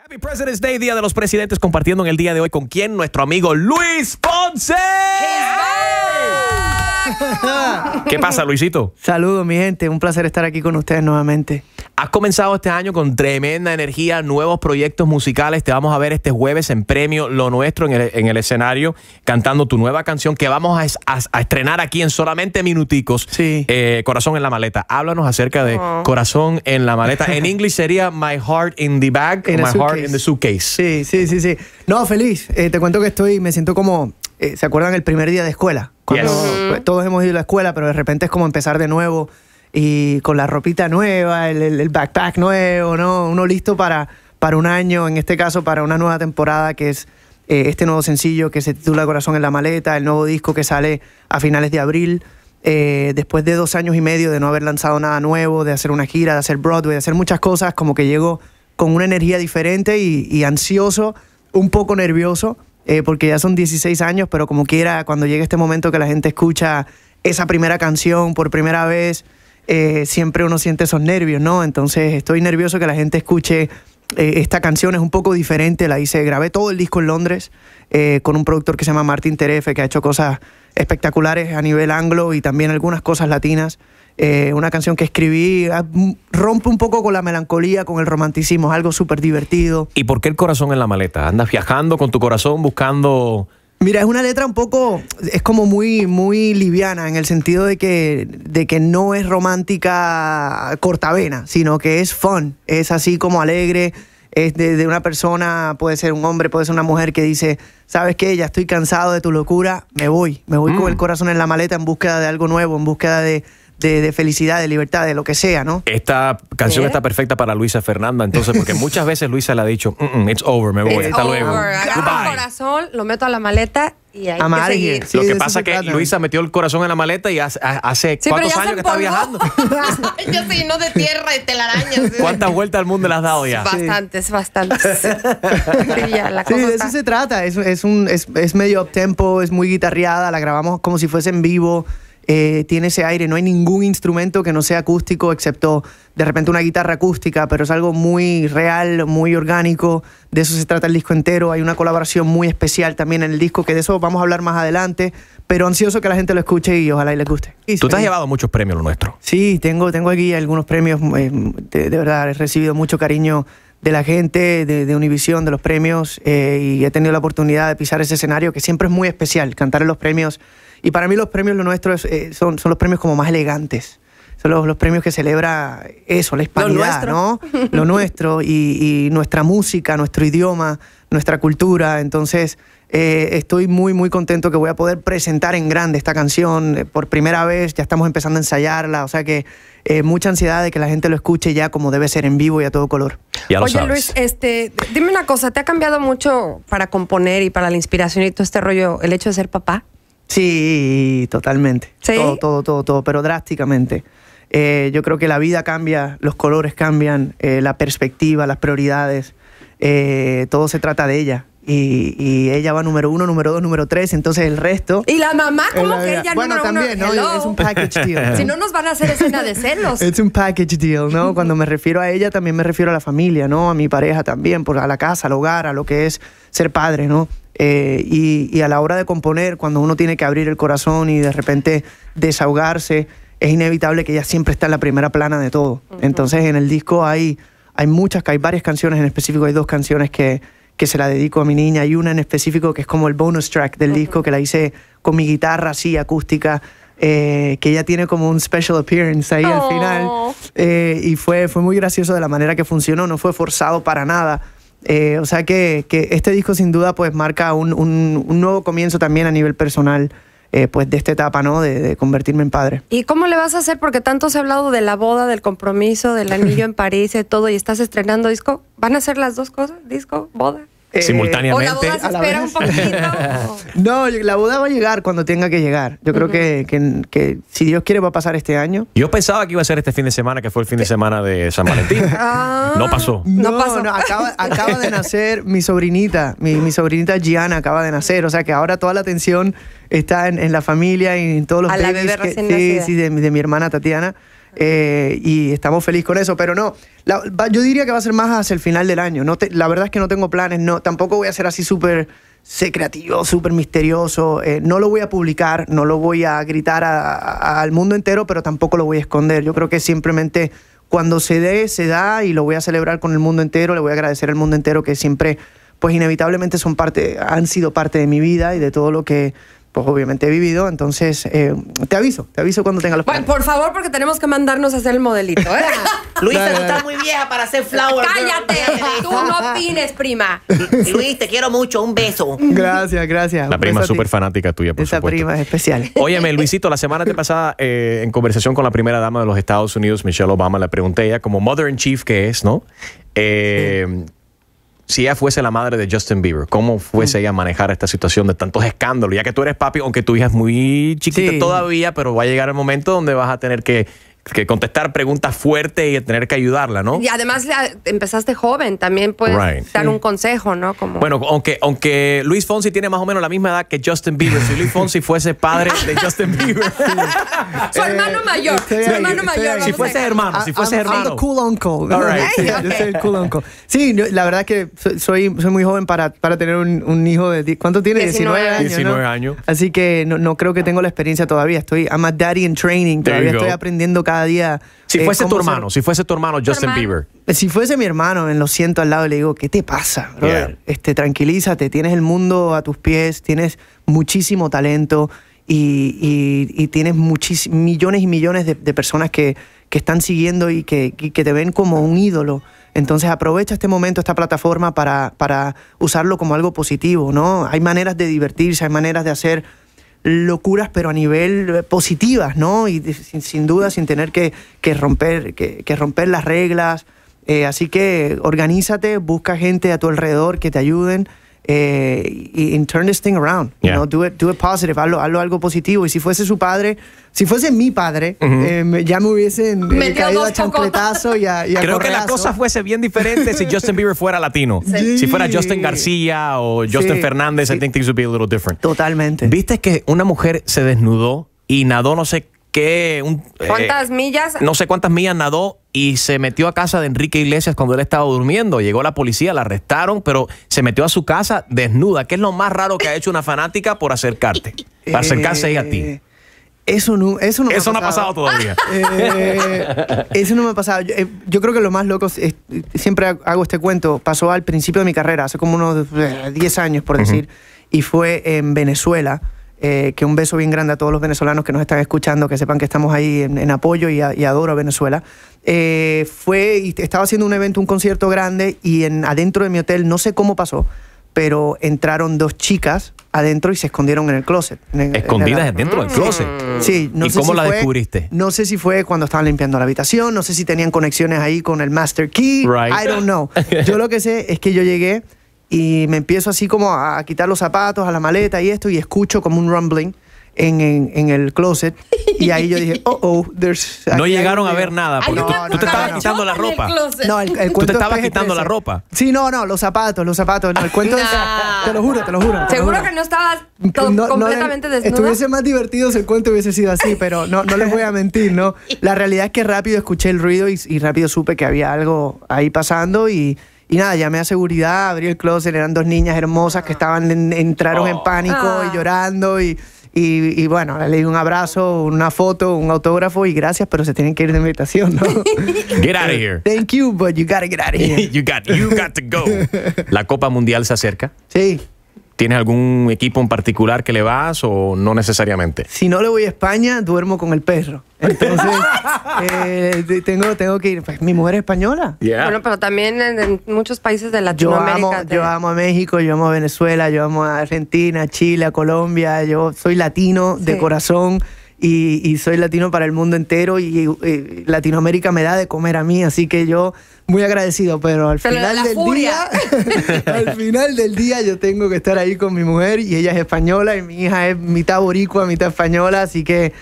Happy President's Day, Día de los Presidentes, compartiendo en el día de hoy con quién, nuestro amigo Luis Ponce. ¿Qué pasa, Luisito? Saludos, mi gente. Un placer estar aquí con ustedes nuevamente. Has comenzado este año con tremenda energía, nuevos proyectos musicales. Te vamos a ver este jueves en Premio Lo Nuestro en el, escenario, cantando tu nueva canción que vamos a, estrenar aquí en solamente minuticos. Sí. Eh, Corazón en la maleta. Háblanos acerca de oh. Corazón en la maleta. En inglés sería My Heart in the Bag o My Heart in the Suitcase. Sí, sí, sí, sí. No, feliz. Eh, te cuento que estoy, me siento como, eh, ¿se acuerdan el primer día de escuela? Pues, todos hemos ido a la escuela, pero de repente es como empezar de nuevo y con la ropita nueva, el, backpack nuevo, ¿no? Uno listo para, para un año, en este caso para una nueva temporada que es eh, este nuevo sencillo que se titula Corazón en la maleta, el nuevo disco que sale a finales de abril. Eh, después de dos años y medio de no haber lanzado nada nuevo, de hacer una gira, de hacer Broadway, de hacer muchas cosas, como que llego con una energía diferente y ansioso, un poco nervioso, eh, porque ya son 16 años, pero como quiera, cuando llegue este momento que la gente escucha esa primera canción por primera vez, eh, siempre uno siente esos nervios, ¿no? Entonces estoy nervioso que la gente escuche eh, esta canción es un poco diferente, la hice, grabé todo el disco en Londres con un productor que se llama Martin Terefe, que ha hecho cosas espectaculares a nivel anglo y también algunas cosas latinas. Eh, una canción que escribí, ah, rompe un poco con la melancolía, con el romanticismo, es algo súper divertido. ¿Y por qué el corazón en la maleta? ¿Andas viajando con tu corazón buscando Mira, es una letra un poco, es como muy, muy liviana en el sentido de que, de que no es romántica cortavena, sino que es fun, es así como alegre, es de, una persona, puede ser un hombre, puede ser una mujer que dice, sabes qué, ya estoy cansado de tu locura, me voy, me voy con el mm. corazón en la maleta en búsqueda de algo nuevo, en búsqueda de, de, felicidad, de libertad, de lo que sea, ¿no? Esta canción está perfecta para Luisa Fernanda, entonces, porque muchas veces Luisa le ha dicho, it's over, me voy, hasta luego. corazón, lo meto a la maleta y hay que lo que pasa es que Luisa metió el corazón en la maleta y hace, hace cuántos años que está viajando. Yo soy no de tierra y telarañas. ¿Cuántas vueltas al mundo le has dado ya? Bastantes, bastantes. de eso se trata. Es, un, es, medio up tempo, es muy guitarreada, la grabamos como si fuese en vivo. Eh, tiene ese aire, no hay ningún instrumento que no sea acústico, excepto de repente una guitarra acústica, pero es algo muy real, muy orgánico, de eso se trata el disco entero, hay una colaboración muy especial también en el disco, que de eso vamos a hablar más adelante, pero ansioso que la gente lo escuche y ojalá y les guste. Tú te has llevado muchos premios, lo nuestro. Sí, tengo, tengo aquí algunos premios, eh, de verdad, he recibido mucho cariño de la gente de, Univision, Univisión, de los premios, eh, y he tenido la oportunidad de pisar ese escenario que siempre es muy especial, cantar en los premios. Y para mí los premios, lo nuestro, eh, son, son los premios como más elegantes. Son los, premios que celebra eso, la hispanidad, lo ¿no? Lo nuestro y, nuestra música, nuestro idioma, nuestra cultura. Entonces, eh, estoy muy, muy contento que voy a poder presentar en grande esta canción. Por primera vez ya estamos empezando a ensayarla, o sea que mucha ansiedad de que la gente lo escuche ya como debe ser en vivo y a todo color. Oye, Luis, este, dime una cosa, ¿te ha cambiado mucho para componer y para la inspiración y todo este rollo el hecho de ser papá? Sí, totalmente. Todo, todo, todo, pero drásticamente. Eh, yo creo que la vida cambia, los colores cambian, eh, la perspectiva, las prioridades, eh, todo se trata de ella y, ella va número uno, número dos, número tres, entonces el resto. Y la mamá, como que ella bueno, también, ¿no? Es un package deal. si no nos van a hacer escena de celos. Es un package deal, ¿no? Cuando me refiero a ella también me refiero a la familia, ¿no? A mi pareja también, por, a la casa, al hogar, a lo que es ser padre, ¿no? Eh, y, a la hora de componer, cuando uno tiene que abrir el corazón y de repente desahogarse, es inevitable que ella siempre está en la primera plana de todo. Entonces en el disco hay, hay muchas, hay varias canciones, en específico hay dos canciones que, que se la dedico a mi niña y una en específico que es como el bonus track del disco que la hice con mi guitarra así acústica. Eh, que ella tiene como un special appearance ahí al final oh. eh, y fue, fue muy gracioso de la manera que funcionó, no fue forzado para nada. Eh, o sea que, que, este disco sin duda pues marca un, un, un nuevo comienzo también a nivel personal eh, pues de esta etapa, ¿no? De, de, convertirme en padre. ¿Y cómo le vas a hacer? Porque tanto se ha hablado de la boda, del compromiso, del anillo en París, de todo, y estás estrenando disco. ¿Van a ser las dos cosas? ¿Disco? ¿Boda? Eh, simultáneamente. la boda no, la boda va a llegar cuando tenga que llegar. Yo creo que, que, si Dios quiere va a pasar este año. Yo pensaba que iba a ser este fin de semana, que fue el fin de semana de San Valentín. Ah. no pasó. No, pasó. acaba, de nacer mi sobrinita, mi, sobrinita Gianna acaba de nacer. O sea que ahora toda la atención está en, la familia y en todos los bebés que, sí, de mi hermana Tatiana. Eh, y estamos felices con eso, pero no, yo diría que va a ser más hacia el final del año. No la verdad es que no tengo planes, no, tampoco voy a ser así súper secretivo, súper misterioso. Eh, no lo voy a publicar, no lo voy a gritar al mundo entero, pero tampoco lo voy a esconder. Yo creo que simplemente cuando se dé, se da y lo voy a celebrar con el mundo entero, le voy a agradecer al mundo entero que siempre, pues inevitablemente son parte, han sido parte de mi vida y de todo lo que pues, obviamente he vivido, entonces eh, te aviso, te aviso cuando tenga los planes. por favor, porque tenemos que mandarnos a hacer el modelito, ¿eh? Luisa, no muy vieja para hacer flower. Cállate, tú no opines, prima. Luis, te quiero mucho, un beso. Gracias, gracias. La prima súper fanática tuya, por Esa prima es especial. Óyeme, Luisito, la semana pasada, eh, en conversación con la primera dama de los Estados Unidos, Michelle Obama, le pregunté a ella, como Mother in Chief que es, ¿no? Eh, si ella fuese la madre de Justin Bieber, ¿cómo fuese mm. ella a manejar esta situación de tantos escándalos? Ya que tú eres papi, aunque tu hija es muy chiquita todavía, pero va a llegar el momento donde vas a tener que que contestar preguntas fuertes y tener que ayudarla, ¿no? Y además empezaste joven, también puedes dar un consejo, ¿no? Como... Bueno, aunque, aunque Luis Fonsi tiene más o menos la misma edad que Justin Bieber, si Luis Fonsi fuese padre de Justin Bieber. su hermano mayor, este, su este, hermano este, mayor. Ah, si fuese hermano, si fuese hermano. yo soy el cool uncle. Sí, la verdad que soy, soy muy joven para, para tener un, hijo de... ¿Cuánto tiene? 19, años. Así que no, no creo que tengo la experiencia todavía. Estoy, I'm a daddy in training. Todavía estoy aprendiendo cada día. Si eh, fuese tu hermano, si fuese tu hermano Justin Bieber. Eh, si fuese mi hermano, lo siento al lado y le digo, ¿qué te pasa? Este, tranquilízate, tienes el mundo a tus pies, tienes muchísimo talento y, tienes millones y millones de, personas que, están siguiendo y que, que te ven como un ídolo. Entonces aprovecha este momento, esta plataforma para, para usarlo como algo positivo, ¿no? Hay maneras de divertirse, hay maneras de hacer locuras, pero a nivel eh, positivas, ¿no? Y sin, sin duda, sin tener que, romper, que, romper las reglas. Eh, así que organízate, busca gente a tu alrededor que te ayuden eh, y, and turn this thing around. You know, do it, do it positive, hazlo, algo positivo. Y si fuese su padre, si fuese mi padre, eh, ya me hubiesen eh, caído a chancletazo y a, y Creo que la cosa fuese bien diferente si Justin Bieber fuera latino. Si fuera Justin García o Justin Fernández, I think things would be a little different. Totalmente. ¿Viste que una mujer se desnudó y nadó no sé un, eh, ¿Cuántas millas? No sé cuántas millas nadó y se metió a casa de Enrique Iglesias cuando él estaba durmiendo. Llegó la policía, la arrestaron, pero se metió a su casa desnuda, que es lo más raro que ha hecho una fanática por acercarte, eh, para acercarse a ti. Eso no, eso no, me ha pasado, no ha pasado todavía. Eh, eso no me ha pasado. Yo, creo que lo más loco, siempre hago este cuento, pasó al principio de mi carrera, hace como unos 10 años, por decir, y fue en Venezuela eh, que un beso bien grande a todos los venezolanos que nos están escuchando, que sepan que estamos ahí en, apoyo y, adoro a Venezuela. Eh, fue, estaba haciendo un evento, un concierto grande, y en, adentro de mi hotel, no sé cómo pasó, pero entraron dos chicas adentro y se escondieron en el closet. Escondidas dentro del closet. Mm. Sí, no sé cómo la descubriste? No sé si fue cuando estaban limpiando la habitación, no sé si tenían conexiones ahí con el master key. I don't know. Yo lo que sé es que yo llegué y me empiezo así como a, quitar los zapatos, a la maleta y esto, y escucho como un rumbling. En, en, el closet y ahí yo dije, oh, oh, there's... No llegaron a ver nada porque tú, te estabas quitando la ropa. no, el, Tú te estabas quitando la ropa. Sí, no, no, los zapatos, los zapatos. el cuento es, Te lo juro, te lo juro. Seguro que no estabas completamente eh, desnudo. Estuviese más divertido si el cuento hubiese sido así, pero no, no les voy a mentir, ¿no? La realidad es que rápido escuché el ruido y rápido supe que había algo ahí pasando y y nada, llamé a seguridad, abrí el closet, eran dos niñas hermosas que ah. estaban entraron en oh. pánico y ah. llorando y, y, bueno, le di un abrazo, una foto, un autógrafo y gracias, pero se tienen que ir de invitación, ¿no? Get out of here. Thank you, but you gotta get out of here. you, got, you got to go. La Copa Mundial se acerca. Sí. ¿Tienes algún equipo en particular que le vas o no necesariamente? Si no le voy a España, duermo con el perro. Entonces, eh, tengo, tengo que ir. Pues, mi mujer es española. Bueno, pero también en, muchos países de Latinoamérica. Yo amo, a México, yo amo a Venezuela, yo amo a Argentina, Chile, Colombia. Yo soy latino de corazón y, soy latino para el mundo entero y, eh, Latinoamérica me da de comer a mí, así que yo muy agradecido, pero al final del día, al final del día yo tengo que estar ahí con mi mujer y ella es española y mi hija es mitad boricua, mitad española, así que...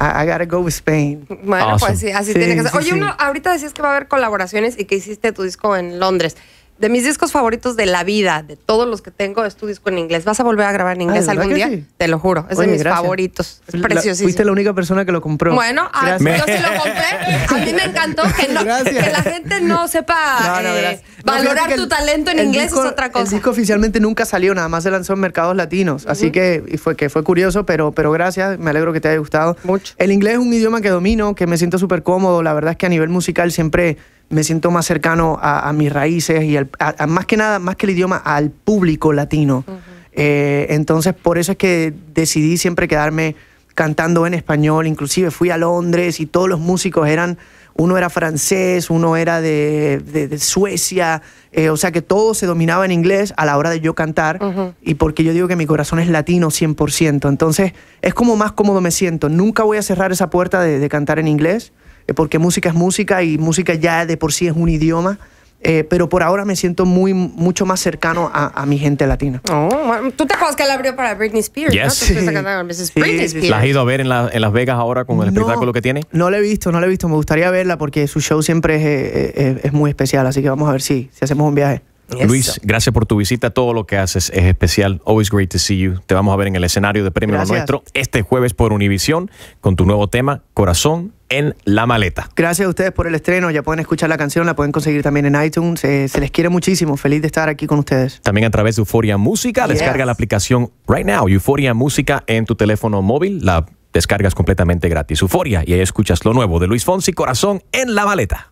I, gotta go with Spain. Bueno, pues así tiene que ser. Oye, uno, ahorita decías que va a haber colaboraciones y que hiciste tu disco en Londres de mis discos favoritos de la vida, de todos los que tengo, es tu disco en inglés. ¿Vas a volver a grabar en ah, inglés algún día? Te lo juro, es de mis favoritos. Es preciosísimo. fuiste la única persona que lo compró. Bueno, a, yo sí lo compré. A mí me encantó que, la gente no sepa eh, valorar tu talento en inglés es otra cosa. El disco oficialmente nunca salió, nada más se lanzó en mercados latinos. Así que fue, que fue curioso, pero, pero gracias. Me alegro que te haya gustado. Mucho. El inglés es un idioma que domino, que me siento súper cómodo. La verdad es que a nivel musical siempre me siento más cercano a, mis raíces y al, a, más que nada, más que el idioma, al público latino. Eh, entonces, por eso es que decidí siempre quedarme cantando en español. Inclusive fui a Londres y todos los músicos eran, uno era francés, uno era de, Suecia, eh, o sea que todo se dominaba en inglés a la hora de yo cantar. Y porque yo digo que mi corazón es latino 100%. Entonces, es como más cómodo me siento. Nunca voy a cerrar esa puerta de, de cantar en inglés eh, porque música es música y música ya de por sí es un idioma. Eh, pero por ahora me siento muy mucho más cercano a, mi gente latina. Oh, tú te acuerdas que él abrió para Britney Spears, ¿no? Sí. ¿La has ido a ver en, Las Vegas ahora con el espectáculo que tiene? No la he visto, no la he visto. Me gustaría verla porque su show siempre es, eh, muy especial. Así que vamos a ver si, hacemos un viaje. Luis, gracias por tu visita. Todo lo que haces es especial. Always great to see you. Te vamos a ver en el escenario de Premio Nuestro este jueves por Univisión con tu nuevo tema, Corazón en la maleta. Gracias a ustedes por el estreno. Ya pueden escuchar la canción, la pueden conseguir también en iTunes. Eh, se les quiere muchísimo. Feliz de estar aquí con ustedes. También a través de Euforia Música. Descarga la aplicación right now, Euforia Música, en tu teléfono móvil. La descargas completamente gratis. Euforia. Y ahí escuchas lo nuevo de Luis Fonsi, Corazón en la maleta.